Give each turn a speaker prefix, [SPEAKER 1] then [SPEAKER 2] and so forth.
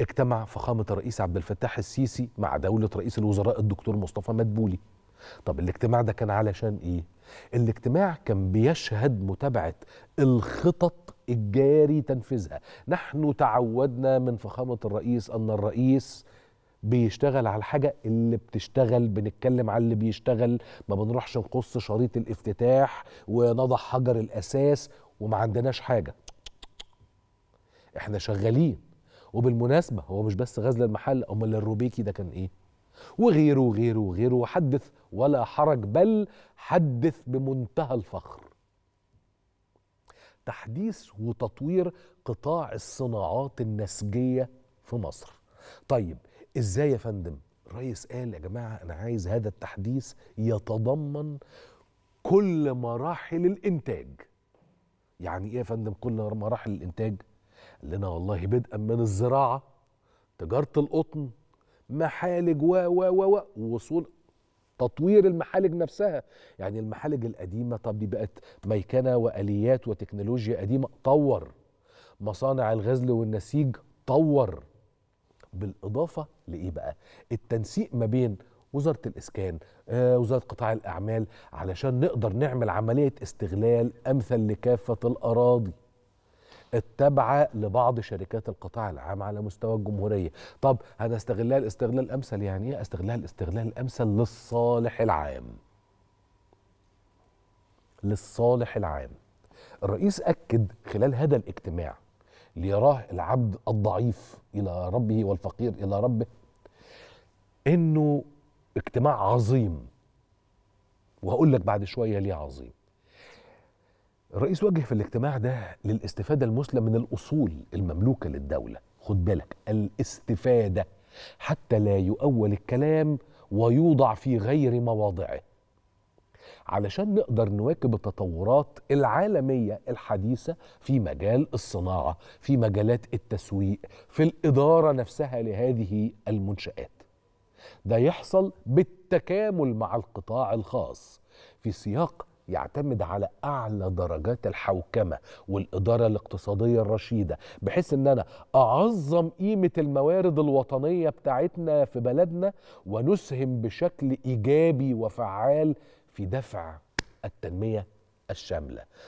[SPEAKER 1] اجتمع فخامة الرئيس عبد الفتاح السيسي مع دولة رئيس الوزراء الدكتور مصطفى مدبولي طب الاجتماع ده كان علشان ايه الاجتماع كان بيشهد متابعة الخطط الجاري تنفيذها نحن تعودنا من فخامة الرئيس أن الرئيس بيشتغل على الحاجة اللي بتشتغل بنتكلم على اللي بيشتغل ما بنروحش نقص شريط الافتتاح ونضع حجر الأساس وما عندناش حاجة احنا شغالين وبالمناسبه هو مش بس غزل المحل امال الروبيكي ده كان ايه وغيره وغيره وغيره وحدث ولا حرج بل حدث بمنتهى الفخر تحديث وتطوير قطاع الصناعات النسجيه في مصر طيب ازاي يا فندم الرئيس قال يا جماعه انا عايز هذا التحديث يتضمن كل مراحل الانتاج يعني ايه يا فندم كل مراحل الانتاج قال لنا والله بدءا من الزراعه تجاره القطن محالج و و و ووصول تطوير المحالج نفسها يعني المحالج القديمة طب دي بقت ميكنة وآليات وتكنولوجيا قديمة طور مصانع الغزل والنسيج طور بالإضافة لإيه بقى التنسيق ما بين وزارة الإسكان آه، وزارة قطاع الأعمال علشان نقدر نعمل عملية استغلال أمثل لكافة الأراضي التابعه لبعض شركات القطاع العام على مستوى الجمهوريه طب هنستغلها الاستغلال الامثل يعني ايه استغلها الاستغلال الامثل للصالح العام للصالح العام الرئيس اكد خلال هذا الاجتماع ليراه العبد الضعيف الى ربه والفقير الى ربه انه اجتماع عظيم وهقول لك بعد شويه ليه عظيم الرئيس وجه في الاجتماع ده للاستفادة المسلم من الأصول المملوكة للدولة خد بالك الاستفادة حتى لا يؤول الكلام ويوضع في غير مواضعه علشان نقدر نواكب التطورات العالمية الحديثة في مجال الصناعة في مجالات التسويق في الإدارة نفسها لهذه المنشآت ده يحصل بالتكامل مع القطاع الخاص في سياق يعتمد على اعلى درجات الحوكمه والاداره الاقتصاديه الرشيده بحيث ان انا اعظم قيمه الموارد الوطنيه بتاعتنا في بلدنا ونسهم بشكل ايجابي وفعال في دفع التنميه الشامله